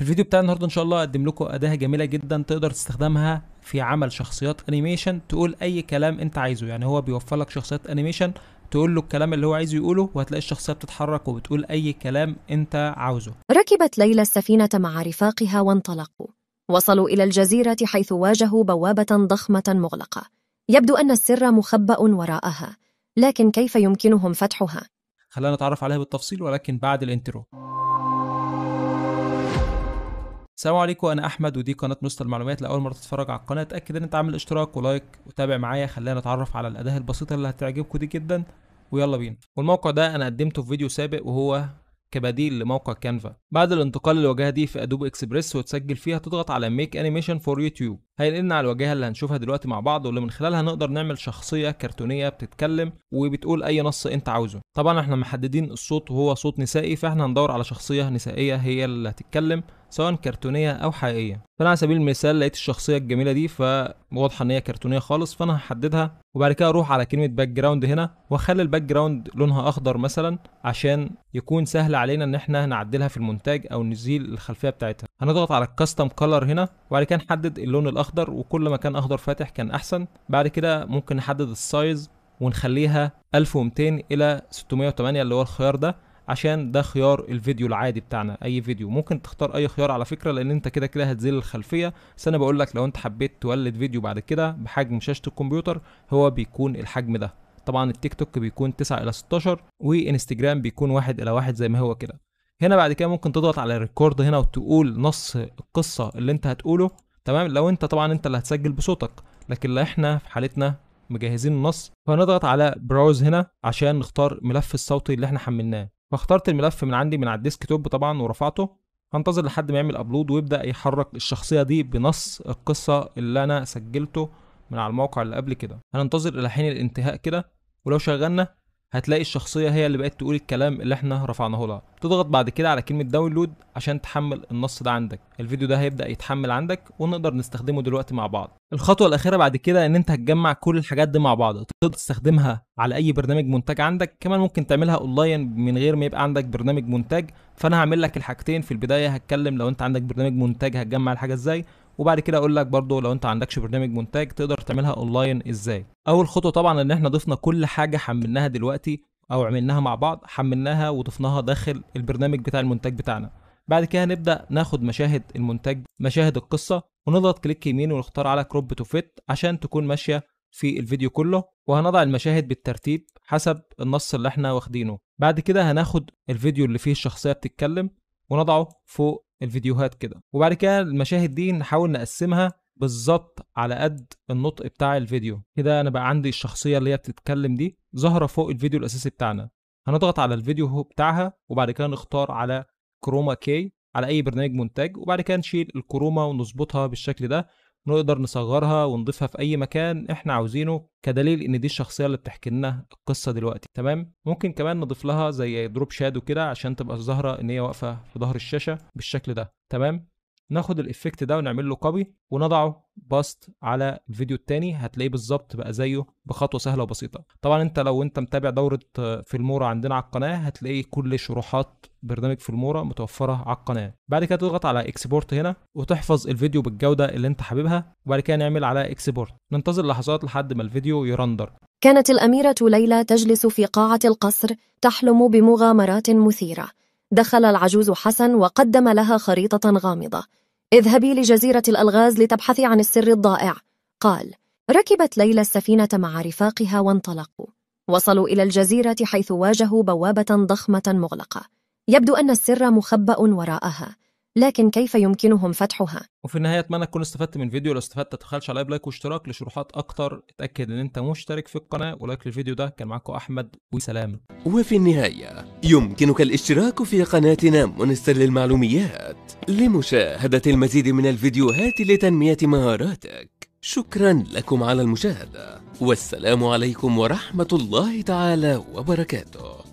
في الفيديو بتاع النهارده ان شاء الله اقدم لكم اداه جميله جدا تقدر تستخدمها في عمل شخصيات انيميشن تقول اي كلام انت عايزه يعني هو بيوفر لك شخصيات انيميشن تقول له الكلام اللي هو عايزه يقوله وهتلاقي الشخصيه بتتحرك وبتقول اي كلام انت عاوزه ركبت ليلى السفينه مع رفاقها وانطلقوا وصلوا الى الجزيره حيث واجهوا بوابه ضخمه مغلقه يبدو ان السر مخبأ وراءها لكن كيف يمكنهم فتحها خلينا نتعرف عليها بالتفصيل ولكن بعد الانترو السلام عليكم انا احمد ودي قناه مستر المعلومات لاول مره تتفرج على القناه اتاكد ان انت عامل اشتراك ولايك وتابع معايا خلينا نتعرف على الاداه البسيطه اللي هتعجبكم دي جدا ويلا بينا والموقع ده انا قدمته في فيديو سابق وهو كبديل لموقع كانفا بعد الانتقال للواجهه دي في ادوب اكسبريس وتسجل فيها تضغط على ميك انيميشن فور يوتيوب هينقلنا على الواجهه اللي هنشوفها دلوقتي مع بعض واللي من خلالها نقدر نعمل شخصيه كرتونيه بتتكلم وبتقول اي نص انت عاوزه طبعا احنا محددين الصوت وهو صوت نسائي فاحنا هندور على شخصيه نسائيه هي اللي هتتكلم سواء كرتونيه او حقيقيه فانا على سبيل المثال لقيت الشخصيه الجميله دي فواضحه ان هي كرتونيه خالص فانا هحددها وبعد كده اروح على كلمه باك جراوند هنا واخلي الباك جراوند لونها اخضر مثلا عشان يكون سهل علينا ان احنا نعدلها في المونتاج او نزيل الخلفيه بتاعتها هنضغط على الكاستم كولر هنا وبعد كده نحدد اللون الاخضر وكل ما كان اخضر فاتح كان احسن بعد كده ممكن نحدد السايز ونخليها 1200 الى 608 اللي هو الخيار ده عشان ده خيار الفيديو العادي بتاعنا اي فيديو ممكن تختار اي خيار على فكره لان انت كده كده هتزيل الخلفيه بس انا بقول لك لو انت حبيت تولد فيديو بعد كده بحجم شاشه الكمبيوتر هو بيكون الحجم ده طبعا التيك توك بيكون 9 الى 16 وانستجرام بيكون 1 الى 1 زي ما هو كده هنا بعد كده ممكن تضغط على ريكورد هنا وتقول نص القصه اللي انت هتقوله تمام لو انت طبعا انت اللي هتسجل بصوتك لكن لا احنا في حالتنا مجهزين النص فنضغط على براوز هنا عشان نختار ملف الصوتي اللي احنا حملناه فاخترت الملف من عندي من على الديسك توب طبعا ورفعته هنتظر لحد ما يعمل ابلود ويبدا يحرك الشخصيه دي بنص القصه اللي انا سجلته من على الموقع اللي قبل كده هننتظر الى حين الانتهاء كده ولو شغلنا هتلاقي الشخصية هي اللي بقت تقول الكلام اللي احنا رفعناه لها تضغط بعد كده على كلمة داونلود عشان تحمل النص ده عندك الفيديو ده هيبدأ يتحمل عندك ونقدر نستخدمه دلوقتي مع بعض الخطوة الأخيرة بعد كده إن أنت هتجمع كل الحاجات دي مع بعض تقدر تستخدمها على أي برنامج مونتاج عندك كمان ممكن تعملها أونلاين من غير ما يبقى عندك برنامج مونتاج فأنا هعمل لك الحاجتين في البداية هتكلم لو أنت عندك برنامج مونتاج هتجمع الحاجة إزاي وبعد كده اقول لك برضو لو انت عندكش برنامج مونتاج تقدر تعملها اونلاين ازاي اول خطوه طبعا ان احنا ضفنا كل حاجه حملناها دلوقتي او عملناها مع بعض حملناها وضفناها داخل البرنامج بتاع المونتاج بتاعنا بعد كده نبدا ناخد مشاهد المونتاج مشاهد القصه ونضغط كليك يمين ونختار على كروب تو فيت عشان تكون ماشيه في الفيديو كله وهنضع المشاهد بالترتيب حسب النص اللي احنا واخدينه بعد كده هناخد الفيديو اللي فيه الشخصيه بتتكلم ونضعه فوق الفيديوهات كده وبعد كده المشاهد دي نحاول نقسمها بالظبط على قد النطق بتاع الفيديو كده انا بقى عندي الشخصيه اللي هي بتتكلم دي ظاهره فوق الفيديو الاساسي بتاعنا هنضغط على الفيديو بتاعها وبعد كده نختار على كروما كي على اي برنامج مونتاج وبعد كده نشيل الكروما ونظبطها بالشكل ده نقدر نصغرها ونضيفها في اي مكان احنا عاوزينه كدليل ان دي الشخصيه اللي بتحكي لنا القصه دلوقتي تمام ممكن كمان نضيف لها زي دروب شادو كده عشان تبقى ظاهره ان هي واقفه في ظهر الشاشه بالشكل ده تمام ناخد الايفكت ده ونعمل له كوبي ونضعه باست على الفيديو التاني هتلاقيه بالظبط بقى زيه بخطوه سهله وبسيطه طبعا انت لو انت متابع دوره المورا آه، عندنا على القناه هتلاقي كل شروحات برنامج المورا متوفره على القناه بعد كده تضغط على اكسبورت هنا وتحفظ الفيديو بالجوده اللي انت حاببها وبعد كده نعمل على اكسبورت ننتظر لحظات لحد ما الفيديو يرندر كانت الاميره ليلى تجلس في قاعه القصر تحلم بمغامرات مثيره دخل العجوز حسن وقدم لها خريطه غامضه اذهبي لجزيرة الألغاز لتبحثي عن السر الضائع قال ركبت ليلى السفينة مع رفاقها وانطلقوا وصلوا إلى الجزيرة حيث واجهوا بوابة ضخمة مغلقة يبدو أن السر مخبأ وراءها لكن كيف يمكنهم فتحها؟ وفي النهاية أتمنى تكون استفدت من الفيديو لو استفدت تدخلش على لايك واشتراك لشروحات أكتر اتأكد إن أنت مشترك في القناة ولايك للفيديو ده كان معاكم أحمد وسلام وفي النهاية يمكنك الاشتراك في قناتنا منستر للمعلوميات لمشاهدة المزيد من الفيديوهات لتنمية مهاراتك شكرا لكم على المشاهدة والسلام عليكم ورحمة الله تعالى وبركاته